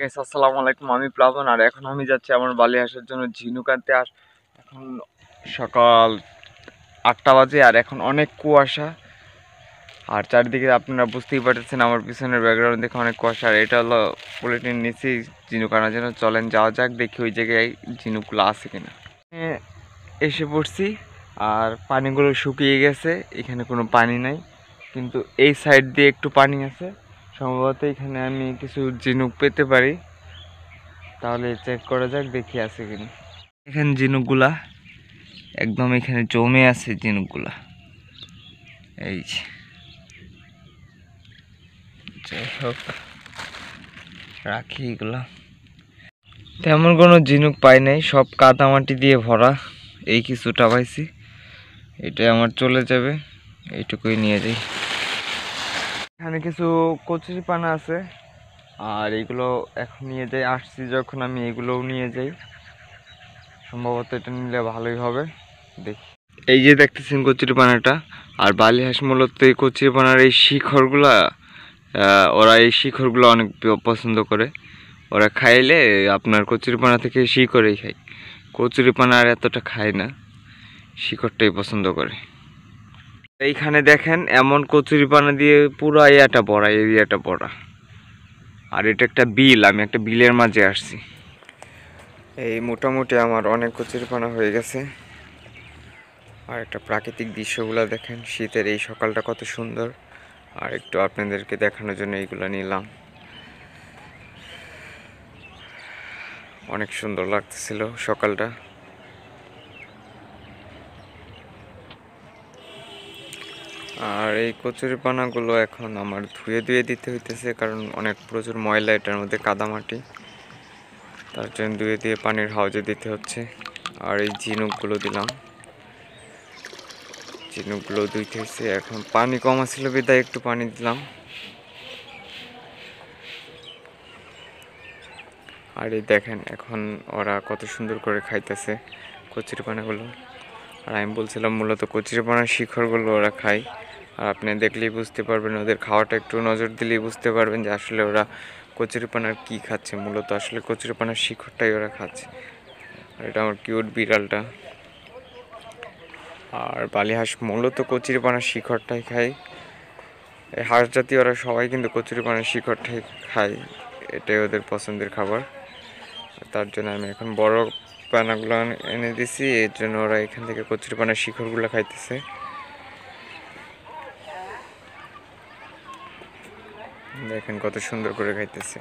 guys আসসালামু আলাইকুম আমি প্লাবন আর এখন আমি যাচ্ছি আমার বালি আসার জন্য ঝিনুক আনতে আর এখন সকাল আটটা বাজে আর এখন অনেক কুয়াশা আর চারিদিকে আপনারা বুঝতেই পারতেছেন আমার পিছনের ব্যাকগ্রাউন্ড দেখে অনেক কুয়াশা আর এটা হলো পোলিটিন নিচেই ঝিনুক আনার জন্য চলেন যাওয়া যাক দেখি ওই জায়গায় ঝিনুকগুলো আছে কিনা এসে পড়ছি আর পানিগুলো শুকিয়ে গেছে এখানে কোনো পানি নাই কিন্তু এই সাইড দিয়ে একটু পানি আছে সম্ভবত এখানে আমি কিছু ঝিনুক পেতে পারি তাহলে চেক করা যাক দেখি আছে কিনা এখানে ঝিনুকগুলা একদম এখানে জমে আছে জিনুকগুলা এই যে যাই হোক রাখি এগুলো তেমন কোনো ঝিনুক পাই নাই সব কাদামাটি দিয়ে ভরা এই কিছুটা পাইছি এটা আমার চলে যাবে এইটুকুই নিয়ে যাই এখানে কিছু কচুরি পানা আছে আর এগুলো এখন নিয়ে যাই আসছি যখন আমি এগুলোও নিয়ে যাই সম্ভবত এটা নিলে ভালোই হবে দেখি এই যে দেখতেছেন কচুরি পানাটা আর বালি হাঁস মূলত এই কচুরি পানার এই শিখরগুলা ওরা এই শিখরগুলো অনেক পছন্দ করে ওরা খাইলে আপনার কচুরি পানা থেকে শিখরেই খায় কচুরি পানা আর এতটা খায় না শিখরটাই পছন্দ করে এইখানে দেখেন এমন কচুরিপানা দিয়ে পুরো এটা পড়া এরিয়াটা পড়া আর এটা একটা বিল আমি একটা বিলের মাঝে আসছি এই মোটামুটি আমার অনেক কচুরিপানা হয়ে গেছে আর একটা প্রাকৃতিক দৃশ্যগুলো দেখেন শীতের এই সকালটা কত সুন্দর আর একটু আপনাদেরকে দেখানোর জন্য এইগুলো নিলাম অনেক সুন্দর লাগতেছিল সকালটা আর এই কচুরিপানাগুলো এখন আমার ধুয়ে ধুয়ে দিতে হইতেছে কারণ অনেক প্রচুর ময়লা এটার মধ্যে কাদামাটি তার জন্য ধুয়ে দিয়ে পানির হাউজে দিতে হচ্ছে আর এই ঝিনুকগুলো দিলাম ঝিনুকগুলো দুইতে হয়েছে এখন পানি কম আছিল বিদায় একটু পানি দিলাম আর এই দেখেন এখন ওরা কত সুন্দর করে খাইতেছে কচুরিপানাগুলো আর আমি বলছিলাম মূলত কচুরিপানার শিখরগুলো ওরা খায় আর আপনি দেখলেই বুঝতে পারবেন ওদের খাওয়াটা একটু নজর দিলেই বুঝতে পারবেন যে আসলে ওরা কচুরিপানার কি খাচ্ছে মূলত আসলে কচুরিপানার শিখরটাই ওরা খাচ্ছে আর এটা আমার কিউট বিড়ালটা আর বালি হাঁস মূলত কচুরিপানার শিখরটাই খায় এই হাঁস জাতীয় ওরা সবাই কিন্তু কচুরিপানার শিখরটাই খায় এটাই ওদের পছন্দের খাবার তার জন্য আমি এখন বড় পানাগুলো এনে দিছি এর জন্য ওরা এখান থেকে কচুরিপানার শিখরগুলো খাইতেছে দেখেন কত সুন্দর করে খাইতেছে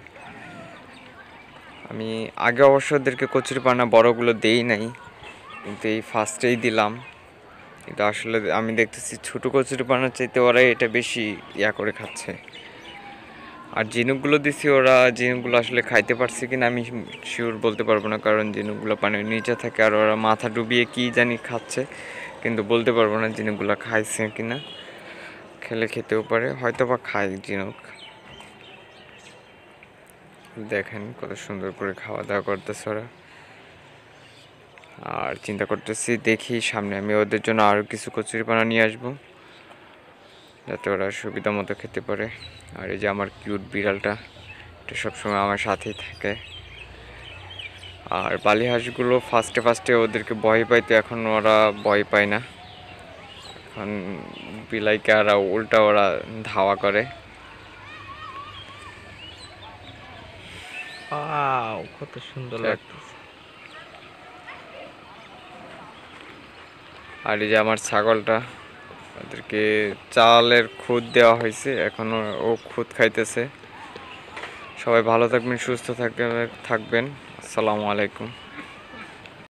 আমি আগে অবশ্য ওদেরকে কচুরিপানা বড়গুলো দেই নাই কিন্তু এই ফার্স্টেই দিলাম কিন্তু আসলে আমি দেখতেছি ছোটো পানার চাইতে ওরাই এটা বেশি ইয়া করে খাচ্ছে আর জিনুকগুলো দিছি ওরা জিনুকগুলো আসলে খাইতে পারছে কিনা আমি শিওর বলতে পারবো না কারণ জিনুকগুলো পানির নিচে থাকে আর ওরা মাথা ডুবিয়ে কি জানি খাচ্ছে কিন্তু বলতে পারবো না জিনুকগুলো খাইছে কিনা খেলে খেতেও পারে হয়তো বা খায় জিনুক দেখেন কত সুন্দর করে খাওয়া দাওয়া করতেছে ওরা আর চিন্তা করতেছি দেখি সামনে আমি ওদের জন্য আরও কিছু কচুরি পানা নিয়ে আসবো যাতে ওরা সুবিধা মতো খেতে পারে আর এই যে আমার কিউট বিড়ালটা এটা সবসময় আমার সাথেই থাকে আর বালি হাঁসগুলো ফার্স্টে ফার্স্টে ওদেরকে ভয় পাইতো এখন ওরা ভয় পায় না এখন বিলাইকে আর উল্টা ওরা ধাওয়া করে ওয়াও কত সুন্দর লাগতেছে আর এই যে আমার ছাগলটা ওদেরকে চালের খুদ দেওয়া হয়েছে এখনো ও খুদ খাইতেছে সবাই ভালো থাকবেন সুস্থ থাকবেন আসসালামু আলাইকুম